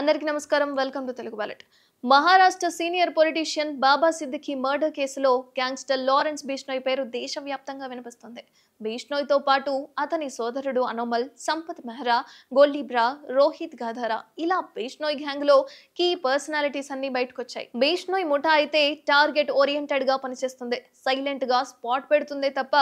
అందరికీ నమస్కారం welcome to Telugu ballot Maharashtra senior politician Baba Siddique murder కేసులో గ్యాంగ్స్టర్ లారెన్స్ బిష్ణోయ్ పేరు దేశవ్యాప్తంగా వినిపిస్తుంది తో పాటు అతని సోదరుడు అనోమల్ సంపత్ మెహ్రా గోల్లీబ్రా రోహిత్ గాధారా ఇలా గ్యాంగ్ గ్యాంగ్లో కీ పర్సనాలిటీస్ అన్ని బయటకొచ్చాయి బిష్ణోయ్ ముఠా అయితే టార్గెట్ ఓరియంటెడ్గా పనిచేస్తుంది సైలెంట్గా స్పాట్ పెడుతుందే తప్ప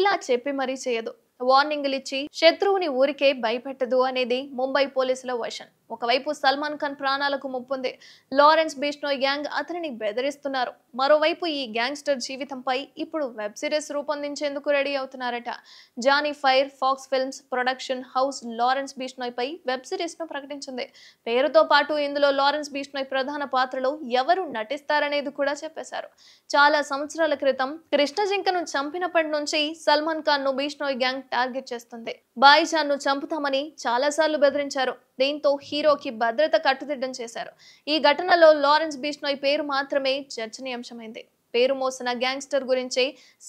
ఇలా చెప్పి మరీ చేయదు వార్నింగ్లు ఇచ్చి శత్రువుని ఊరికే భయపెట్టదు అనేది ముంబై పోలీసుల వర్షన్ ఒకవైపు సల్మాన్ ఖాన్ ప్రాణాలకు ముప్పుంది లారెన్స్ బిష్నో గ్యాంగ్ అతనిని బెదిరిస్తున్నారు మరోవైపు ఈ గ్యాంగ్స్టర్ జీవితంపై ఇప్పుడు వెబ్ సిరీస్ రూపొందించేందుకు రెడీ అవుతున్నారట Johnny fire fox films production house Lawrence Bishnoi పై వెబ్ సిరీస్ను ప్రకటించింది పేరుతో పాటు ఇందులో లారెన్స్ బిష్నోయ్ ప్రధాన పాత్రలో ఎవరు నటిస్తారనేది కూడా చెప్పేశారు చాలా సంవత్సరాల క్రితం కృష్ణజింకను చంపినప్పటి నుంచి సల్మాన్ ఖాన్ ను బిష్నోయ్ గ్యాంగ్ టార్గెట్ చేస్తుంది బాయిజాన్ ను చంపుతామని చాలాసార్లు బెదిరించారు దీంతో హీరోకి భద్రత కట్టుదిట్టం చేశారు ఈ ఘటనలో లారెన్స్ బిష్నోయ్ పేరు మాత్రమే చర్చనీయాంశమైంది పేరు మోసిన గ్యాంగ్స్టర్ గురించి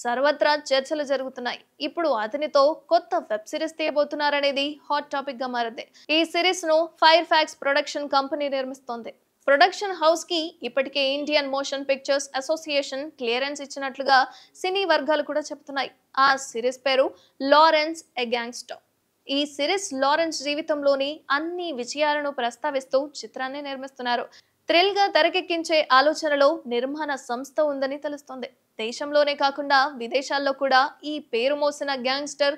సర్వత్రా చర్చలు జరుగుతున్నాయి ఇప్పుడు అతనితో కొత్త వెబ్ సిరీస్ తీయబోతున్నారనేది హాట్ టాపిక్ గా మారింది ఈ సిరీస్ ను ఫైర్ ఫ్యాక్స్ ప్రొడక్షన్ కంపెనీ నిర్మిస్తోంది ప్రొడక్షన్ హౌస్ కి ఇప్పటికే Indian motion pictures association clearance ఇచ్చినట్లుగా సినీ వర్గాలు కూడా చెబుతున్నాయి ఆ సిరీస్ పేరు లారెన్స్ ఎ గ్యాంగ్స్టర్ ఈ సిరీస్ లారెన్స్ జీవితంలోని అన్ని విజయాలను ప్రస్తావిస్తూ చిత్రాన్ని నిర్మిస్తున్నారు థ్రిల్ గా తెరకెక్కించే ఆలోచనలో నిర్మాణ సంస్థ ఉందని తెలుస్తోంది దేశంలోనే కాకుండా విదేశాల్లో కూడా ఈ పేరు మోసిన గ్యాంగ్స్టర్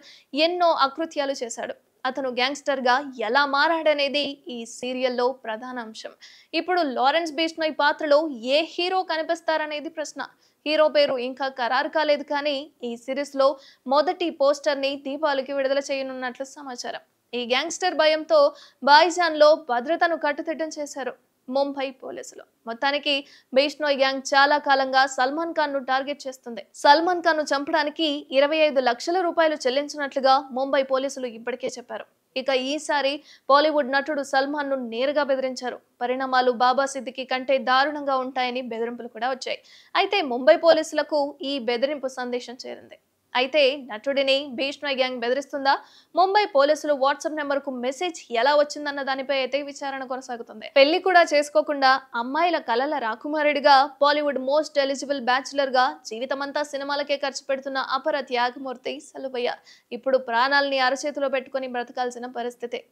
ఎన్నో అకృత్యాలు చేశాడు అతను గ్యాంగ్స్టర్గా ఎలా మారాడనేది ఈ సీరియల్లో ప్రధాన అంశం ఇప్పుడు లారెన్స్ బీష్మయ్ పాత్రలో ఏ హీరో కనిపిస్తారనేది ప్రశ్న హీరో పేరు ఇంకా ఖరారు కాలేదు కానీ ఈ సిరీస్లో మొదటి పోస్టర్ని దీపాలకి విడుదల చేయనున్నట్లు సమాచారం ఈ గ్యాంగ్స్టర్ భయంతో బాయిజాన్లో భద్రతను కట్టుదిట్టం చేశారు ముంబై పోలీసులు మొత్తానికి బేష్నోయ్ గ్యాంగ్ చాలా కాలంగా సల్మాన్ ఖాన్ ను టార్గెట్ చేస్తుంది సల్మాన్ ఖాన్ ను చంపడానికి ఇరవై ఐదు లక్షల రూపాయలు చెల్లించినట్లుగా ముంబై పోలీసులు ఇప్పటికే చెప్పారు ఇక ఈసారి బాలీవుడ్ నటుడు సల్మాన్ ను నేరుగా బెదిరించారు పరిణామాలు బాబా సిద్దికి కంటే దారుణంగా ఉంటాయని బెదిరింపులు కూడా వచ్చాయి అయితే ముంబై పోలీసులకు ఈ బెదిరింపు సందేశం చేరింది అయితే నటుడిని భీష్మ గ్యాంగ్ బెదిరిస్తుందా ముంబై పోలీసులు వాట్సాప్ నెంబర్ కు మెసేజ్ ఎలా వచ్చిందన్న దానిపై అయితే విచారణ కొనసాగుతుంది పెళ్లి కూడా చేసుకోకుండా అమ్మాయిల కలల రాకుమారుడిగా బాలీవుడ్ మోస్ట్ ఎలిజిబుల్ బ్యాచులర్ గా జీవితమంతా సినిమాలకే ఖర్చు పెడుతున్న అపర త్యాగమూర్తి సలుబయ్య ఇప్పుడు ప్రాణాలని అరచేతిలో పెట్టుకుని బ్రతకాల్సిన పరిస్థితి